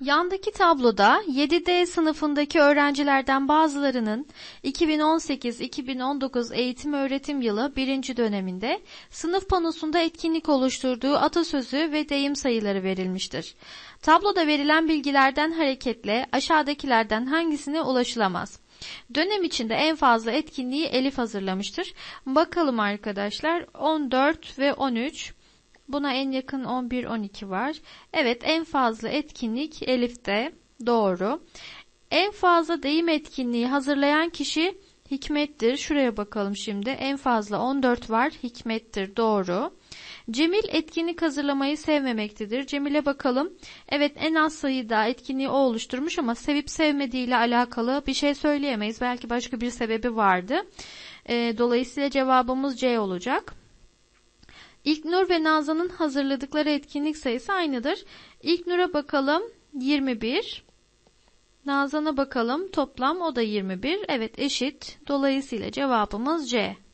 Yandaki tabloda 7D sınıfındaki öğrencilerden bazılarının 2018-2019 eğitim öğretim yılı birinci döneminde sınıf panosunda etkinlik oluşturduğu atasözü ve deyim sayıları verilmiştir. Tabloda verilen bilgilerden hareketle aşağıdakilerden hangisine ulaşılamaz? Dönem içinde en fazla etkinliği Elif hazırlamıştır. Bakalım arkadaşlar 14 ve 13 Buna en yakın 11-12 var. Evet en fazla etkinlik Elif'te. Doğru. En fazla deyim etkinliği hazırlayan kişi Hikmettir. Şuraya bakalım şimdi. En fazla 14 var. Hikmettir. Doğru. Cemil etkinlik hazırlamayı sevmemektedir. Cemil'e bakalım. Evet en az sayıda etkinliği o oluşturmuş ama sevip sevmediği alakalı bir şey söyleyemeyiz. Belki başka bir sebebi vardı. Ee, dolayısıyla cevabımız C olacak. İlknur ve Nazan'ın hazırladıkları etkinlik sayısı aynıdır. İlknur'a bakalım 21. Nazan'a bakalım toplam o da 21. Evet eşit. Dolayısıyla cevabımız C.